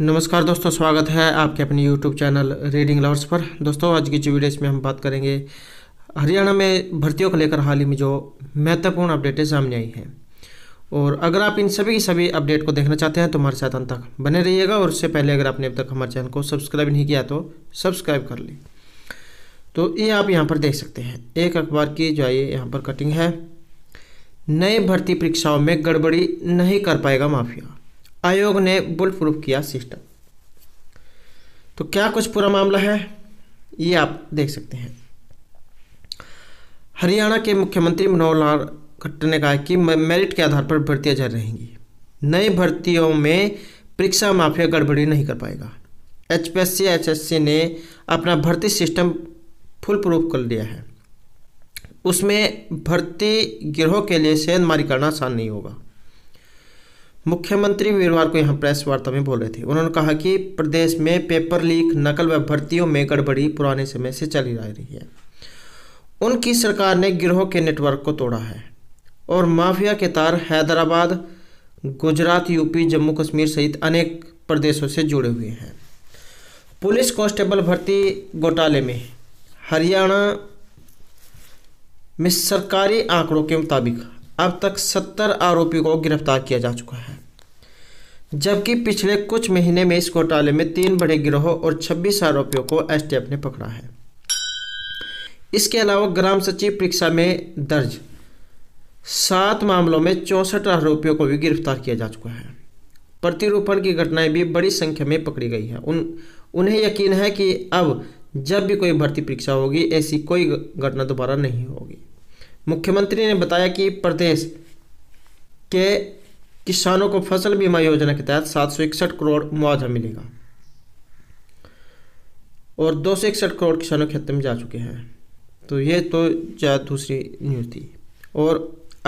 नमस्कार दोस्तों स्वागत है आपके अपने यूट्यूब चैनल रीडिंग लवर्स पर दोस्तों आज की जो वीडियो इसमें हम बात करेंगे हरियाणा में भर्तियों को लेकर हाल ही में जो महत्वपूर्ण अपडेटें सामने आई हैं और अगर आप इन सभी सभी अपडेट को देखना चाहते हैं तो हमारे साथ अंत तक बने रहिएगा और उससे पहले अगर आपने अब तक हमारे चैनल को सब्सक्राइब नहीं किया तो सब्सक्राइब कर लें तो ये आप यहाँ पर देख सकते हैं एक अखबार की जो आइए यहाँ पर कटिंग है नए भर्ती परीक्षाओं में गड़बड़ी नहीं कर पाएगा माफिया आयोग ने बुल प्रूफ किया सिस्टम तो क्या कुछ पूरा मामला है ये आप देख सकते हैं हरियाणा के मुख्यमंत्री मनोहर लाल खट्टर ने कहा कि मेरिट के आधार पर भर्तियां जारी रहेंगी नई भर्तियों में परीक्षा माफिया गड़बड़ी नहीं कर पाएगा H P H S C ने अपना भर्ती सिस्टम फुल प्रूफ कर लिया है उसमें भर्ती गिरोह के लिए सेंधमारी करना आसान नहीं होगा मुख्यमंत्री वीरवार को यहाँ प्रेस वार्ता में बोल रहे थे उन्होंने कहा कि प्रदेश में पेपर लीक नकल व भर्तियों में गड़बड़ी पुराने समय से चली आ रही है उनकी सरकार ने गिरोह के नेटवर्क को तोड़ा है और माफिया के तार हैदराबाद गुजरात यूपी जम्मू कश्मीर सहित अनेक प्रदेशों से जुड़े हुए हैं पुलिस कांस्टेबल भर्ती घोटाले में हरियाणा में सरकारी आंकड़ों के मुताबिक अब तक सत्तर आरोपियों को गिरफ्तार किया जा चुका है जबकि पिछले कुछ महीने में इस घोटाले में तीन बड़े गिरोहों और 26 आरोपियों को एसटीएफ ने पकड़ा है इसके अलावा ग्राम सचिव परीक्षा में दर्ज सात मामलों में चौंसठ आरोपियों को भी गिरफ्तार किया जा चुका है प्रतिरूपण की घटनाएं भी बड़ी संख्या में पकड़ी गई है उन उन्हें यकीन है कि अब जब भी कोई भर्ती परीक्षा होगी ऐसी कोई घटना दोबारा नहीं होगी मुख्यमंत्री ने बताया कि प्रदेश के किसानों को फसल बीमा योजना के तहत सात सौ इकसठ करोड़ मुआवजा मिलेगा और दो सौ इकसठ करोड़ किसानों के खाते में जा चुके हैं तो ये तो ज्यादा दूसरी न्यूज़ थी और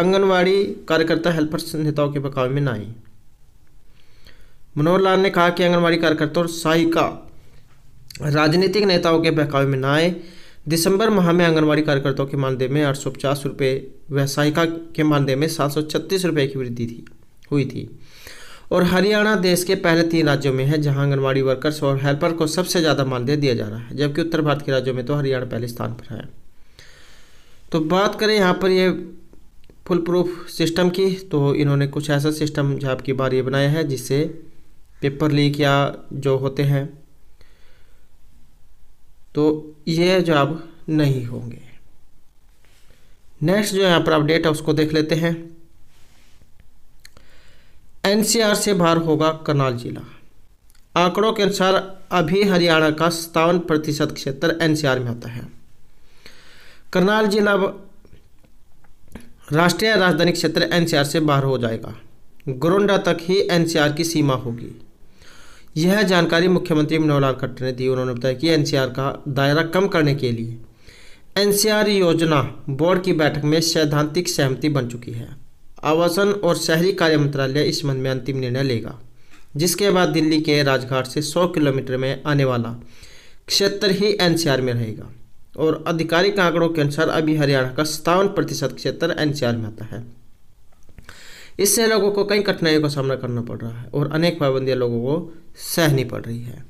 आंगनवाड़ी कार्यकर्ता हेल्पर्स नेताओं के बकाव में ना आई मनोहर लाल ने कहा कि आंगनवाड़ी कार्यकर्ता और सहायिका राजनीतिक नेताओं के बहकावे में ना आए दिसंबर माह में आंगनवाड़ी कार्यकर्ताओं के मानदेय में आठ सौ पचास रुपये व सहायिका के मानदेय में सात सौ छत्तीस रुपये की वृद्धि थी हुई थी और हरियाणा देश के पहले तीन राज्यों में है जहां आंगनबाड़ी वर्कर्स और हेल्पर को सबसे ज़्यादा मानदेय दिया जा रहा है जबकि उत्तर भारत के राज्यों में तो हरियाणा पहले स्थान पर है तो बात करें यहाँ पर ये फुल प्रूफ सिस्टम की तो इन्होंने कुछ ऐसा सिस्टम जहाँ की बार ये बनाया है जिससे पेपर लीक या जो होते हैं तो ये जॉब नहीं होंगे नेक्स्ट जो यहाँ पर अपडेट है उसको देख लेते हैं एनसीआर से बाहर होगा करनाल जिला आंकड़ों के अनुसार अभी हरियाणा का सत्तावन प्रतिशत क्षेत्र एनसीआर में आता है करनाल जिला राष्ट्रीय राजधानी क्षेत्र एनसीआर से बाहर हो जाएगा गोरंडा तक ही एनसीआर की सीमा होगी यह जानकारी मुख्यमंत्री मनोहर लाल खट्टर ने दी उन्होंने बताया कि एनसीआर का दायरा कम करने के लिए एनसीआर योजना बोर्ड की बैठक में सैद्धांतिक सहमति बन चुकी है आवासन और शहरी कार्य मंत्रालय इस संबंध में अंतिम निर्णय लेगा जिसके बाद दिल्ली के राजघाट से 100 किलोमीटर में आने वाला क्षेत्र ही एनसीआर में रहेगा और आधिकारिक आंकड़ों के अनुसार अभी हरियाणा का सत्तावन प्रतिशत क्षेत्र एनसीआर में आता है इससे लोगों को कई कठिनाइयों का सामना करना पड़ रहा है और अनेक पाबंदियाँ लोगों को सहनी पड़ रही है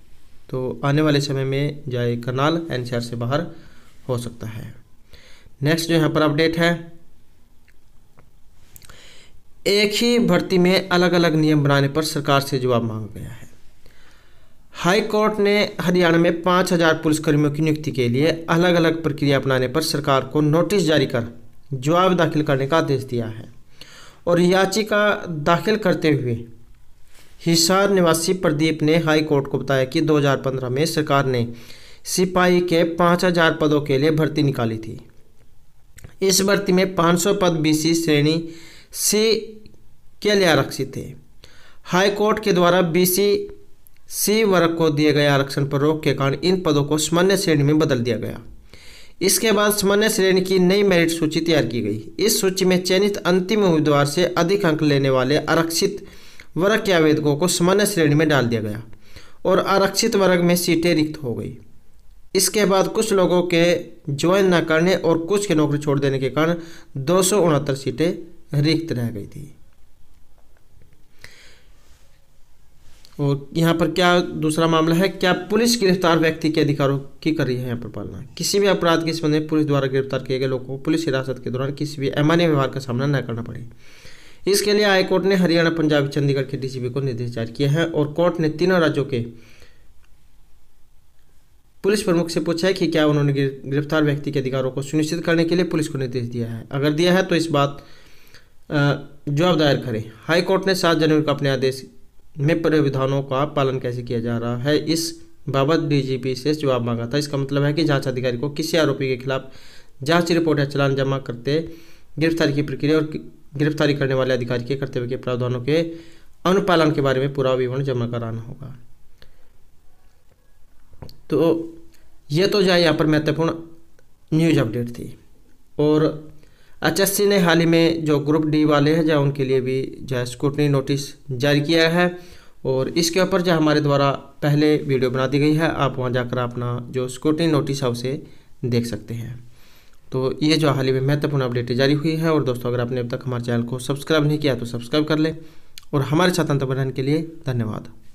तो आने वाले समय में जाए करनाल एनसीआर से बाहर हो सकता है नेक्स्ट जो यहाँ पर अपडेट है एक ही भर्ती में अलग अलग नियम बनाने पर सरकार से जवाब मांगा गया है हाई कोर्ट ने हरियाणा में 5000 पुलिसकर्मियों की नियुक्ति के लिए अलग अलग प्रक्रिया अपनाने पर सरकार को नोटिस जारी कर जवाब दाखिल करने का आदेश दिया है और याचिका दाखिल करते हुए हिसार निवासी प्रदीप ने हाई कोर्ट को बताया कि 2015 में सरकार ने सिपाही के 5000 पदों के लिए भर्ती निकाली थी इस भर्ती में 500 पद बीसी श्रेणी से के लिए आरक्षित है हाई कोर्ट के द्वारा बीसी सी वर्ग को दिए गए आरक्षण पर रोक के कारण इन पदों को सामान्य श्रेणी में बदल दिया गया इसके बाद सामान्य श्रेणी की नई मेरिट सूची तैयार की गई इस सूची में चयनित अंतिम उम्मीदवार से अधिक अंक लेने वाले आरक्षित वर्ग के आवेदकों को सामान्य श्रेणी में डाल दिया गया और आरक्षित वर्ग में सीटें रिक्त हो गई इसके बाद कुछ लोगों के ज्वाइन न करने और कुछ के नौकरी छोड़ देने के कारण दो सीटें रिक्त तो रह गई थी और यहाँ पर क्या दूसरा मामला है क्या पुलिस गिरफ्तार व्यक्ति के अधिकारों की कर रही है यहाँ पर पालना किसी भी अपराध के संबंध में पुलिस द्वारा गिरफ्तार किए गए लोगों को पुलिस हिरासत के दौरान किसी भी अमान्य व्यवहार का सामना न करना पड़े इसके लिए हाईकोर्ट ने हरियाणा पंजाब चंडीगढ़ के डीसीपी को निर्देश जारी किया है और कोर्ट ने तीनों राज्यों के पुलिस प्रमुख से पूछा है कि क्या उन्होंने गिरफ्तार व्यक्ति के अधिकारों को सुनिश्चित करने के लिए पुलिस को निर्देश दिया है अगर दिया है तो इस बात जवाब दायर करें हाई कोर्ट ने सात जनवरी को अपने आदेश में प्राविधानों का पालन कैसे किया जा रहा है इस बाबत डीजीपी से जवाब मांगा था इसका मतलब है कि जांच अधिकारी को किसी आरोपी के खिलाफ जांच रिपोर्ट या चलान जमा करते गिरफ्तारी की प्रक्रिया और गिरफ्तारी करने वाले अधिकारी के कर्तव्य के प्रावधानों के अनुपालन के बारे में पूरा विवरण जमा कराना होगा तो यह तो जाए यहाँ पर महत्वपूर्ण न्यूज अपडेट थी और एच अच्छा, ने हाल ही में जो ग्रुप डी वाले हैं जो उनके लिए भी जो है स्क्रूटनी नोटिस जारी किया है और इसके ऊपर जो हमारे द्वारा पहले वीडियो बना दी गई है आप वहाँ जाकर अपना जो स्क्रूटनी नोटिस है उसे देख सकते हैं तो ये जो हाल ही में महत्वपूर्ण अपडेटें जारी हुई है और दोस्तों अगर आपने अब तक हमारे चैनल को सब्सक्राइब नहीं किया तो सब्सक्राइब कर लें और हमारे साथ अंत के लिए धन्यवाद